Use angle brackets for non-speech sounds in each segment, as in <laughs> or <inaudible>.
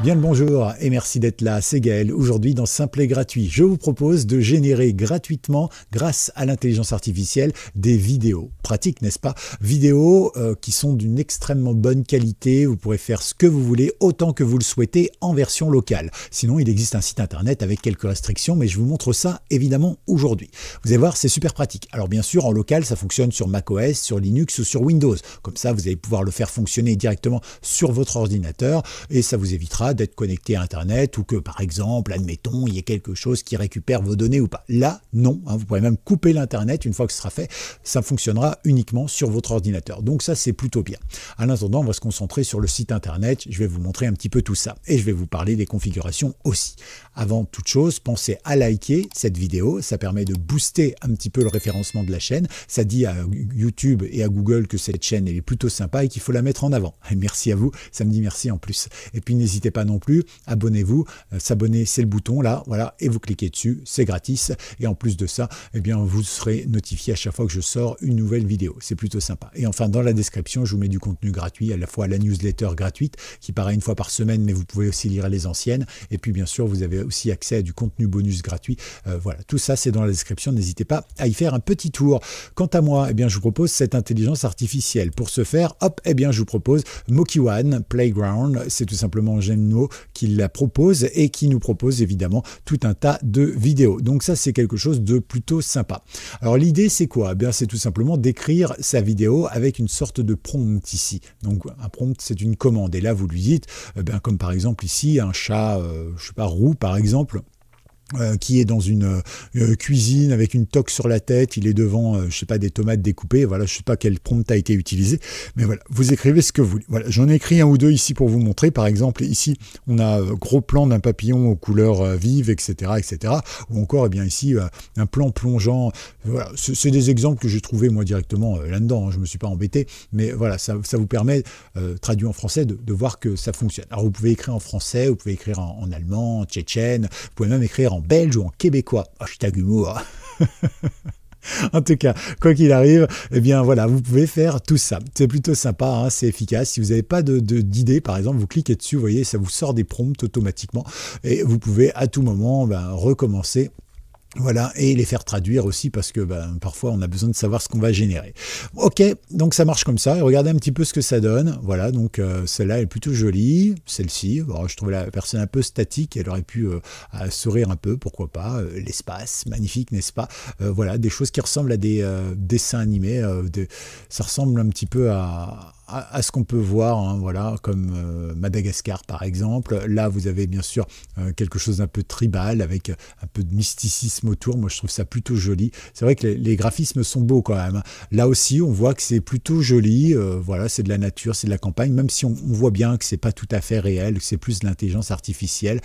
Bien le bonjour et merci d'être là, c'est Gaël. Aujourd'hui dans Simple et Gratuit, je vous propose de générer gratuitement, grâce à l'intelligence artificielle, des vidéos. Pratique, n'est-ce pas Vidéos euh, qui sont d'une extrêmement bonne qualité, vous pourrez faire ce que vous voulez, autant que vous le souhaitez, en version locale. Sinon, il existe un site internet avec quelques restrictions, mais je vous montre ça évidemment aujourd'hui. Vous allez voir, c'est super pratique. Alors bien sûr, en local, ça fonctionne sur macOS, sur Linux ou sur Windows. Comme ça, vous allez pouvoir le faire fonctionner directement sur votre ordinateur et ça vous évitera d'être connecté à Internet ou que, par exemple, admettons, il y ait quelque chose qui récupère vos données ou pas. Là, non. Hein, vous pourrez même couper l'Internet une fois que ce sera fait. Ça fonctionnera uniquement sur votre ordinateur. Donc ça, c'est plutôt bien. à attendant, on va se concentrer sur le site Internet. Je vais vous montrer un petit peu tout ça et je vais vous parler des configurations aussi. Avant toute chose, pensez à liker cette vidéo. Ça permet de booster un petit peu le référencement de la chaîne. Ça dit à YouTube et à Google que cette chaîne, est plutôt sympa et qu'il faut la mettre en avant. <laughs> merci à vous. Ça me dit merci en plus. Et puis n'hésitez pas non plus, abonnez-vous. Euh, s'abonner, c'est le bouton là, voilà, et vous cliquez dessus, c'est gratis. Et en plus de ça, eh bien, vous serez notifié à chaque fois que je sors une nouvelle vidéo. C'est plutôt sympa. Et enfin, dans la description, je vous mets du contenu gratuit, à la fois la newsletter gratuite qui paraît une fois par semaine, mais vous pouvez aussi lire les anciennes. Et puis, bien sûr, vous avez aussi accès à du contenu bonus gratuit. Euh, voilà, tout ça, c'est dans la description. N'hésitez pas à y faire un petit tour. Quant à moi, eh bien, je vous propose cette intelligence artificielle. Pour ce faire, hop, eh bien, je vous propose one Playground. C'est tout simplement, j'aime qui la propose et qui nous propose évidemment tout un tas de vidéos. Donc ça c'est quelque chose de plutôt sympa. Alors l'idée c'est quoi eh Bien c'est tout simplement d'écrire sa vidéo avec une sorte de prompt ici. Donc un prompt c'est une commande et là vous lui dites eh bien, comme par exemple ici un chat, euh, je sais pas roux par exemple. Euh, qui est dans une euh, cuisine avec une toque sur la tête, il est devant, euh, je sais pas, des tomates découpées, voilà, je sais pas quel prompt a été utilisé, mais voilà, vous écrivez ce que vous voulez. Voilà, j'en ai écrit un ou deux ici pour vous montrer, par exemple, ici, on a gros plan d'un papillon aux couleurs vives, etc., etc., ou encore, eh bien ici, un plan plongeant, voilà, c'est des exemples que j'ai trouvés moi directement là-dedans, hein, je me suis pas embêté, mais voilà, ça, vous permet, traduit en français, de, de, voir que ça fonctionne. Alors, vous pouvez écrire en français, vous pouvez écrire en, en allemand, en tchétchène, vous pouvez même écrire en belge ou en québécois. Hashtag ah, humour. <laughs> En tout cas, quoi qu'il arrive, eh bien voilà, vous pouvez faire tout ça. C'est plutôt sympa, hein, c'est efficace. Si vous n'avez pas d'idée, de, par exemple, vous cliquez dessus, vous voyez, ça vous sort des prompts automatiquement et vous pouvez à tout moment ben, recommencer voilà, et les faire traduire aussi parce que ben, parfois on a besoin de savoir ce qu'on va générer. Ok, donc ça marche comme ça, et regardez un petit peu ce que ça donne. Voilà, donc euh, celle-là est plutôt jolie, celle-ci, je trouvais la personne un peu statique, elle aurait pu euh, sourire un peu, pourquoi pas, euh, l'espace, magnifique, n'est-ce pas Voilà, des choses qui ressemblent à des dessins animés, ça ressemble un petit peu à, à, ce qu'on peut voir, hein, voilà, comme euh, Madagascar par exemple. Là, vous avez bien sûr euh, quelque chose d'un peu tribal avec un peu de mysticisme autour. Moi, je trouve ça plutôt joli. C'est vrai que les, graphismes sont beaux quand même. Hein. Là aussi, on voit que c'est plutôt joli. Euh, voilà, c'est de la nature, c'est de la campagne, même si on, voit bien que c'est pas tout à fait réel, que c'est plus de l'intelligence artificielle.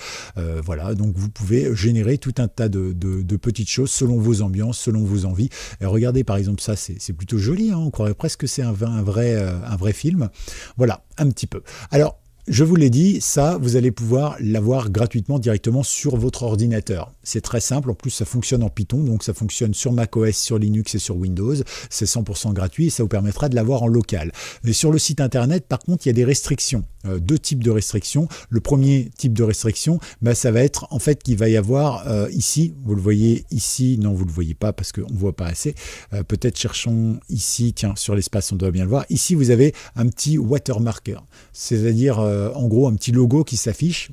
voilà, donc vous pouvez générer tout un tas de, petites choses selon vos ambiances, selon vos envies. regardez par exemple ça, c'est plutôt joli. Hein. on croirait presque que c'est un, un vrai, un vrai film. Voilà, un petit peu. Alors, je vous l'ai dit, ça, vous allez pouvoir l'avoir gratuitement directement sur votre ordinateur. C'est très simple, en plus ça fonctionne en Python, donc ça fonctionne sur macOS, sur Linux et sur Windows. C'est 100% gratuit et ça vous permettra de l'avoir en local. Mais sur le site internet, par contre, il y a des restrictions. Euh, deux types de restrictions. Le premier type de restriction, bah, ça va être en fait qu'il va y avoir euh, ici, vous le voyez ici, non vous ne le voyez pas parce qu'on ne voit pas assez. Euh, peut-être cherchons ici, tiens, sur l'espace on doit bien le voir. Ici vous avez un petit watermarker, c'est-à-dire euh, en gros un petit logo qui s'affiche.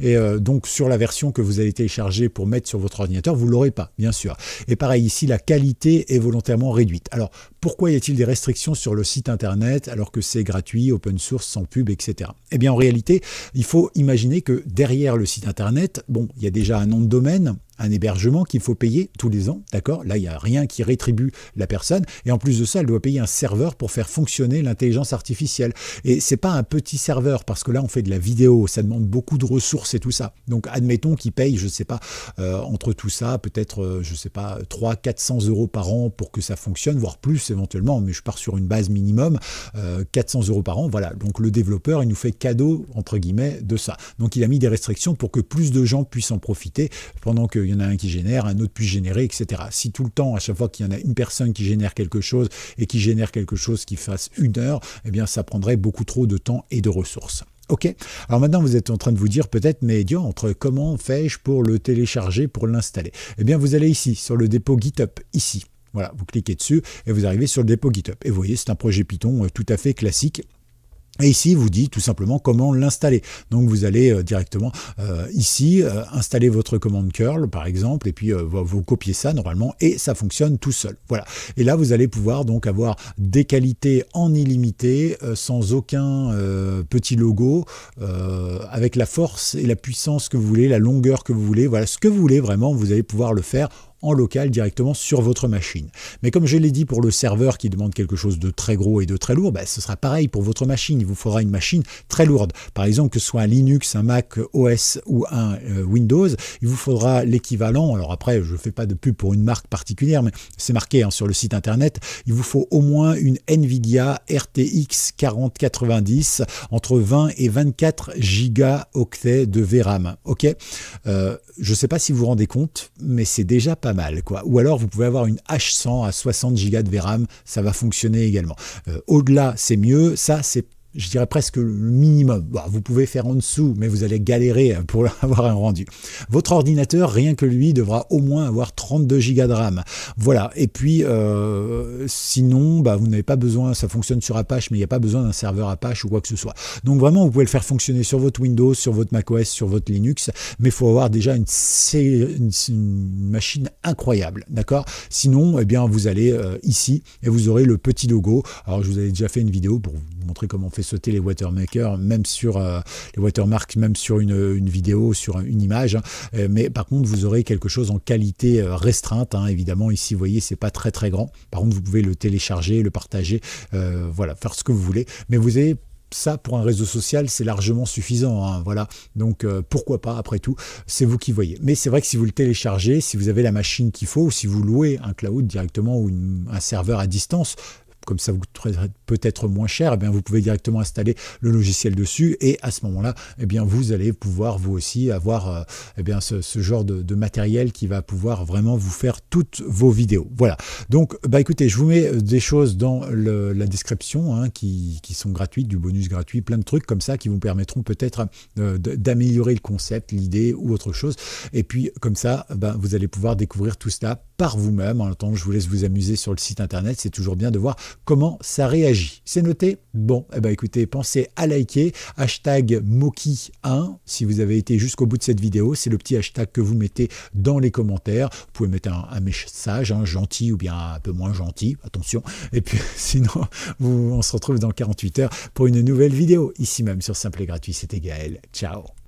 et euh, donc sur la version que vous allez télécharger pour mettre sur votre ordinateur, vous ne l'aurez pas, bien sûr. Et pareil ici, la qualité est volontairement réduite. Alors pourquoi y a-t-il des restrictions sur le site internet alors que c'est gratuit, open source, sans pub, etc. Eh bien en réalité, il faut imaginer que derrière le site internet, bon, il y a déjà un nom de domaine, un hébergement qu'il faut payer tous les ans, d'accord Là, il n'y a rien qui rétribue la personne. Et en plus de ça, elle doit payer un serveur pour faire fonctionner l'intelligence artificielle. Et c'est pas un petit serveur, parce que là, on fait de la vidéo, ça demande beaucoup de ressources et tout ça. Donc, admettons qu'il paye, je ne sais pas, euh, entre tout ça, peut-être, euh, je ne sais pas, 3 400 euros par an pour que ça fonctionne, voire plus éventuellement, mais je pars sur une base minimum, 400 euh, euros par an, voilà. Donc, le développeur, il nous fait cadeau, entre guillemets, de ça. Donc, il a mis des restrictions pour que plus de gens puissent en profiter pendant que il y en a un qui génère, un autre puisse générer, etc. Si tout le temps, à chaque fois qu'il y en a une personne qui génère quelque chose et qui génère quelque chose qui fasse une heure, eh bien ça prendrait beaucoup trop de temps et de ressources. Ok. Alors maintenant, vous êtes en train de vous dire peut-être, mais entre comment fais-je pour le télécharger, pour l'installer Eh bien, vous allez ici, sur le dépôt GitHub, ici. Voilà, vous cliquez dessus et vous arrivez sur le dépôt GitHub. Et vous voyez, c'est un projet Python euh, tout à fait classique et ici, vous dit tout simplement comment l'installer. Donc vous allez euh, directement euh, ici euh, installer votre commande curl par exemple et puis vous, vous, copiez ça normalement et ça fonctionne tout seul. Voilà. Et là vous allez pouvoir donc avoir des qualités en illimité sans aucun petit logo avec la force et la puissance que vous voulez, la longueur que vous voulez, voilà ce que vous voulez vraiment, vous allez pouvoir le faire en local directement sur votre machine. Mais comme je l'ai dit pour le serveur qui demande quelque chose de très gros et de très lourd, bah, ce sera pareil pour votre machine. Il vous faudra une machine très lourde. Par exemple, que ce soit un Linux, un Mac OS ou un euh, Windows, il vous faudra l'équivalent. Alors après, je ne fais pas de pub pour une marque particulière, mais c'est marqué hein, sur le site internet. Il vous faut au moins une Nvidia RTX 4090 entre 20 et 24 gigaoctets de VRAM. Ok, euh, je sais pas si vous vous rendez compte, mais c'est déjà pas mal. Quoi. Ou alors, vous pouvez avoir une H100 à 60 gigas de VRAM, ça va fonctionner également. Euh, au-delà, c'est mieux. Ça, c'est je dirais presque le minimum. Bah, vous pouvez faire en dessous, mais vous allez galérer pour <laughs> avoir un rendu. Votre ordinateur, rien que lui, devra au moins avoir 32 Go de RAM. Voilà. Et puis, euh, sinon, bah, vous n'avez pas besoin, ça fonctionne sur Apache, mais il n'y a pas besoin d'un serveur Apache ou quoi que ce soit. Donc vraiment, vous pouvez le faire fonctionner sur votre Windows, sur votre macOS, sur votre Linux, mais il faut avoir déjà une, machine incroyable. D'accord Sinon, eh bien, vous allez euh, ici et vous aurez le petit logo. Alors, je vous avais déjà fait une vidéo pour vous montrer comment on fait sauter les watermakers, même sur euh, les watermarks, même sur une, vidéo, sur une image. Hein. Euh, mais par contre, vous aurez quelque chose en qualité euh, restreinte. Hein, évidemment, ici, vous voyez, c'est pas très très grand. Par contre, vous pouvez le télécharger, le partager, voilà, faire ce que vous voulez. Mais vous avez ça pour un réseau social c'est largement suffisant hein, voilà donc pourquoi pas après tout c'est vous qui voyez mais c'est vrai que si vous le téléchargez si vous avez la machine qu'il faut ou si vous louez un cloud directement ou un serveur à distance comme ça vous coûterait peut-être moins cher, eh bien vous pouvez directement installer le logiciel dessus et à ce moment-là, et eh bien vous allez pouvoir vous aussi avoir euh, eh bien ce, genre de, matériel qui va pouvoir vraiment vous faire toutes vos vidéos. Voilà. Donc bah écoutez, je vous mets euh, des choses dans la description hein, qui, sont gratuites, du bonus gratuit, plein de trucs comme ça qui vous permettront peut-être euh, d'améliorer le concept, l'idée ou autre chose. Et puis comme ça, bah, vous allez pouvoir découvrir tout cela par vous-même. En attendant, je vous laisse vous amuser sur le site internet. C'est toujours bien de voir comment ça réagit. C'est noté Bon, eh ben écoutez, pensez à liker. Hashtag Moki1. Si vous avez été jusqu'au bout de cette vidéo, c'est le petit hashtag que vous mettez dans les commentaires. Vous pouvez mettre un, message un hein, gentil ou bien un peu moins gentil. Attention. Et puis <laughs> sinon, on se retrouve dans 48 heures pour une nouvelle vidéo. Ici même sur Simple et Gratuit, c'était Gaël. Ciao